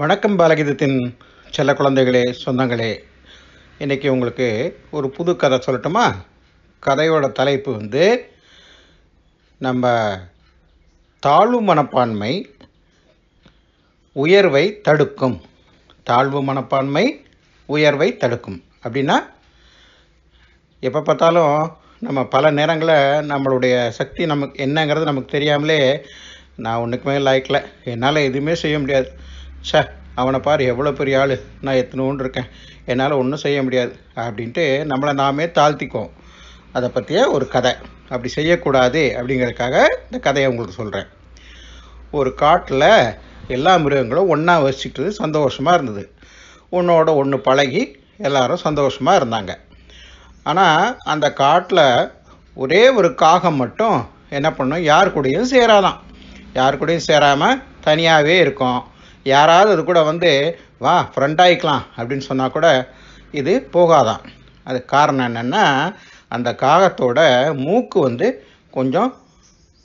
வணக்கம் பாலகீதத்தின் செல்ல குழந்தைகளே சொந்தங்களே இன்றைக்கி உங்களுக்கு ஒரு புது கதை சொல்லட்டுமா கதையோட தலைப்பு வந்து நம்ம தாழ்வு மனப்பான்மை உயர்வை தடுக்கும் தாழ்வு மனப்பான்மை உயர்வை தடுக்கும் அப்படின்னா எப்போ பார்த்தாலும் நம்ம பல நேரங்களில் நம்மளுடைய சக்தி நமக்கு என்னங்கிறது நமக்கு தெரியாமலே நான் ஒன்றுக்குமே லாய்க்கில் என்னால் எதுவுமே செய்ய முடியாது ச அவனை பார் எவ்வளோ பெரிய ஆள் நான் எத்தனோன்னு இருக்கேன் என்னால் ஒன்றும் செய்ய முடியாது அப்படின்ட்டு நம்மளை நாமே தாழ்த்திக்குவோம் அதை பற்றிய ஒரு கதை அப்படி செய்யக்கூடாது அப்படிங்கிறதுக்காக இந்த கதையை உங்களுக்கு சொல்கிறேன் ஒரு காட்டில் எல்லா மிருகங்களும் ஒன்றா வசிக்கிட்டு சந்தோஷமாக இருந்தது ஒன்றோட ஒன்று பழகி எல்லாரும் சந்தோஷமாக இருந்தாங்க ஆனால் அந்த காட்டில் ஒரே ஒரு காகம் மட்டும் என்ன பண்ணும் யார் கூடயும் சேராதான் யார் கூடயும் சேராமல் தனியாகவே இருக்கும் யாராவது அது கூட வந்து வா ஃப்ரெண்ட் ஆகிக்கலாம் அப்படின்னு சொன்னால் கூட இது போகாதான் அது காரணம் என்னென்னா அந்த காகத்தோட மூக்கு வந்து கொஞ்சம்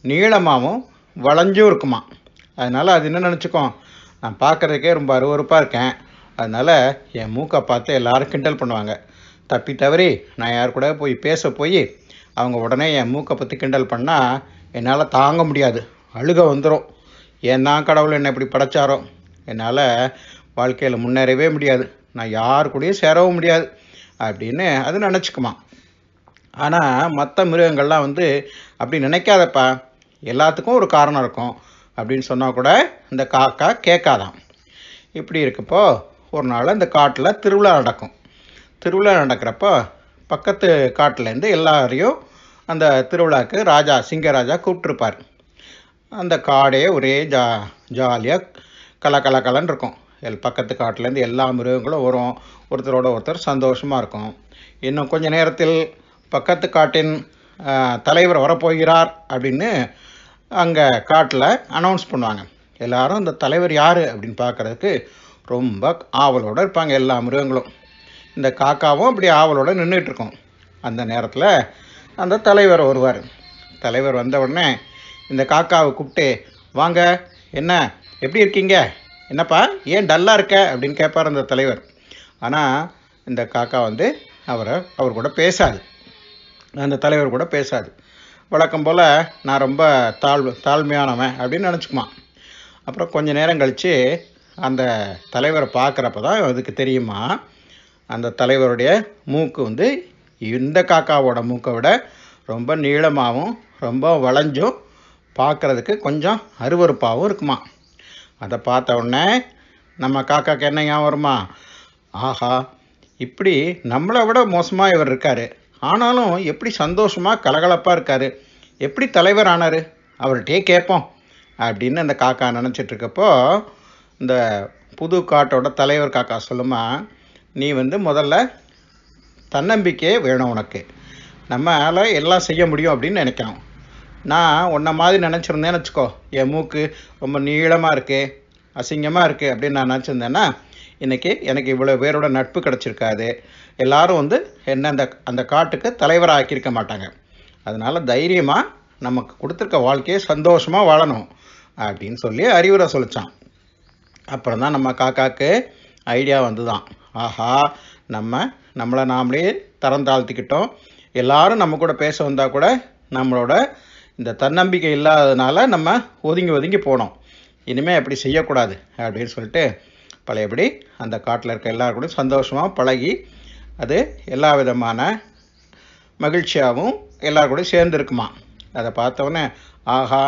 நீளமாகவும் வளைஞ்சும் இருக்குமா அதனால் அது என்ன நினச்சிக்கோ நான் பார்க்குறதுக்கே ரொம்ப அருவறுப்பாக இருக்கேன் அதனால் என் மூக்கை பார்த்து எல்லோரும் கிண்டல் பண்ணுவாங்க தப்பி தவறி நான் யார் கூட போய் பேச போய் அவங்க உடனே என் மூக்கை பற்றி கிண்டல் பண்ணால் என்னால் தாங்க முடியாது அழுக வந்துடும் நான் கடவுள் என்னை இப்படி படைச்சாரோ என்னால் வாழ்க்கையில் முன்னேறவே முடியாது நான் யார் கூடயும் சேரவும் முடியாது அப்படின்னு அது நினச்சிக்குமா ஆனால் மற்ற மிருகங்கள்லாம் வந்து அப்படி நினைக்காதப்பா எல்லாத்துக்கும் ஒரு காரணம் இருக்கும் அப்படின்னு சொன்னால் கூட இந்த காக்கா கேட்காதான் இப்படி இருக்கப்போ ஒரு நாள் அந்த காட்டில் திருவிழா நடக்கும் திருவிழா நடக்கிறப்போ பக்கத்து காட்டிலேருந்து எல்லாரையும் அந்த திருவிழாவுக்கு ராஜா சிங்கராஜா கூப்பிட்டுருப்பார் அந்த காடே ஒரே ஜா ஜாலியாக கல கல கலன்னு இருக்கும் எல் பக்கத்து காட்டிலேருந்து எல்லா மிருகங்களும் வரும் ஒருத்தரோட ஒருத்தர் சந்தோஷமாக இருக்கும் இன்னும் கொஞ்ச நேரத்தில் பக்கத்து காட்டின் தலைவர் வரப்போகிறார் அப்படின்னு அங்கே காட்டில் அனௌன்ஸ் பண்ணுவாங்க எல்லாரும் அந்த தலைவர் யார் அப்படின்னு பார்க்குறதுக்கு ரொம்ப ஆவலோடு இருப்பாங்க எல்லா மிருகங்களும் இந்த காக்காவும் அப்படி ஆவலோடு நின்றுட்டுருக்கோம் அந்த நேரத்தில் அந்த தலைவர் வருவார் தலைவர் வந்த உடனே இந்த காக்காவை கூப்பிட்டு வாங்க என்ன எப்படி இருக்கீங்க என்னப்பா ஏன் டல்லாக இருக்க அப்படின்னு கேட்பார் அந்த தலைவர் ஆனால் இந்த காக்கா வந்து அவரை அவர் கூட பேசாது அந்த தலைவர் கூட பேசாது வழக்கம் போல் நான் ரொம்ப தாழ்வு தாழ்மையானவன் அப்படின்னு நினச்சிக்குமா அப்புறம் கொஞ்ச நேரம் கழித்து அந்த தலைவரை பார்க்குறப்ப தான் அதுக்கு தெரியுமா அந்த தலைவருடைய மூக்கு வந்து இந்த காக்காவோட மூக்கை விட ரொம்ப நீளமாகவும் ரொம்ப வளைஞ்சும் பார்க்குறதுக்கு கொஞ்சம் அருவறுப்பாகவும் இருக்குமா அதை பார்த்த உடனே நம்ம காக்காக்கு என்ன ஞாபகம் வருமா ஆஹா இப்படி நம்மளை விட மோசமாக இவர் இருக்கார் ஆனாலும் எப்படி சந்தோஷமாக கலகலப்பாக இருக்கார் எப்படி தலைவர் ஆனார் அவர்கிட்டயே கேட்போம் அப்படின்னு அந்த காக்கா நினச்சிட்ருக்கப்போ இந்த புது காட்டோட தலைவர் காக்கா சொல்லுமா நீ வந்து முதல்ல தன்னம்பிக்கையே வேணும் உனக்கு நம்மளால் எல்லாம் செய்ய முடியும் அப்படின்னு நினைக்கிறோம் நான் உன்னை மாதிரி நினச்சிருந்தேன்னு வச்சுக்கோ என் மூக்கு ரொம்ப நீளமாக இருக்குது அசிங்கமாக இருக்குது அப்படின்னு நான் நினச்சிருந்தேன்னா இன்றைக்கி எனக்கு இவ்வளோ பேரோட நட்பு கிடச்சிருக்காது எல்லோரும் வந்து என்ன அந்த அந்த காட்டுக்கு தலைவராக ஆக்கியிருக்க மாட்டாங்க அதனால் தைரியமாக நமக்கு கொடுத்துருக்க வாழ்க்கையை சந்தோஷமாக வாழணும் அப்படின்னு சொல்லி அறிவுரை சொல்லித்தான் அப்புறம் தான் நம்ம காக்காவுக்கு ஐடியா வந்து தான் ஆஹா நம்ம நம்மளை நாமளே தரம் தாழ்த்திக்கிட்டோம் எல்லாரும் நம்ம கூட பேச வந்தால் கூட நம்மளோட இந்த தன்னம்பிக்கை இல்லாததுனால நம்ம ஒதுங்கி ஒதுங்கி போனோம் இனிமேல் எப்படி செய்யக்கூடாது அப்படின்னு சொல்லிட்டு பழையபடி அந்த காட்டில் இருக்க எல்லாருக்கூடையும் சந்தோஷமாக பழகி அது எல்லா விதமான மகிழ்ச்சியாகவும் எல்லாருக்கூடையும் சேர்ந்துருக்குமா அதை பார்த்தோன்னே ஆஹா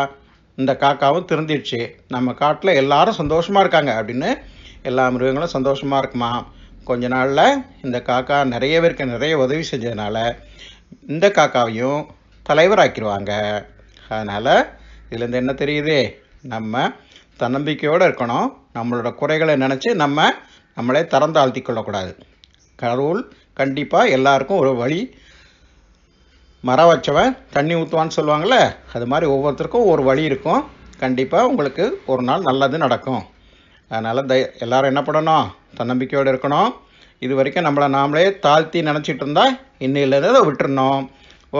இந்த காக்காவும் திருந்திடுச்சு நம்ம காட்டில் எல்லாரும் சந்தோஷமாக இருக்காங்க அப்படின்னு எல்லா மிருகங்களும் சந்தோஷமாக இருக்குமா கொஞ்ச நாளில் இந்த காக்கா நிறைய பேருக்கு நிறைய உதவி செஞ்சதுனால இந்த காக்காவையும் தலைவராக்கிடுவாங்க அதனால் இதுலேருந்து என்ன தெரியுது நம்ம தன்னம்பிக்கையோடு இருக்கணும் நம்மளோட குறைகளை நினச்சி நம்ம நம்மளே தரம் தாழ்த்தி கொள்ளக்கூடாது கடவுள் கண்டிப்பாக எல்லாருக்கும் ஒரு வழி மரம் வச்சவன் தண்ணி ஊற்றுவான்னு சொல்லுவாங்கள்ல அது மாதிரி ஒவ்வொருத்தருக்கும் ஒரு வழி இருக்கும் கண்டிப்பாக உங்களுக்கு ஒரு நாள் நல்லது நடக்கும் அதனால் தை எல்லோரும் என்ன பண்ணணும் தன்னம்பிக்கையோடு இருக்கணும் இது வரைக்கும் நம்மளை நாமளே தாழ்த்தி நினச்சிட்டு இருந்தால் இல்லைன்னு அதை விட்டுருணும்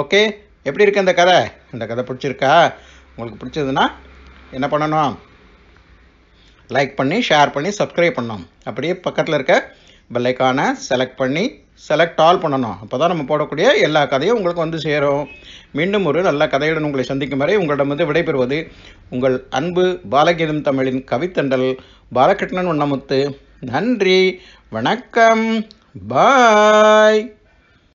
ஓகே எப்படி இருக்குது இந்த கதை இந்த கதை பிடிச்சிருக்கா உங்களுக்கு பிடிச்சதுன்னா என்ன பண்ணணும் லைக் பண்ணி ஷேர் பண்ணி சப்ஸ்கிரைப் பண்ணணும் அப்படியே பக்கத்தில் இருக்க பெல்லைக்கானை செலக்ட் பண்ணி செலக்ட் ஆல் பண்ணணும் அப்போ தான் நம்ம போடக்கூடிய எல்லா கதையும் உங்களுக்கு வந்து சேரும் மீண்டும் ஒரு நல்ல கதையுடன் உங்களை சந்திக்கும் வரை உங்களிடம் வந்து விடைபெறுவது உங்கள் அன்பு பாலகீதம் தமிழின் கவித்தண்டல் பாலகிருஷ்ணன் உண்ணமுத்து நன்றி வணக்கம் பாய்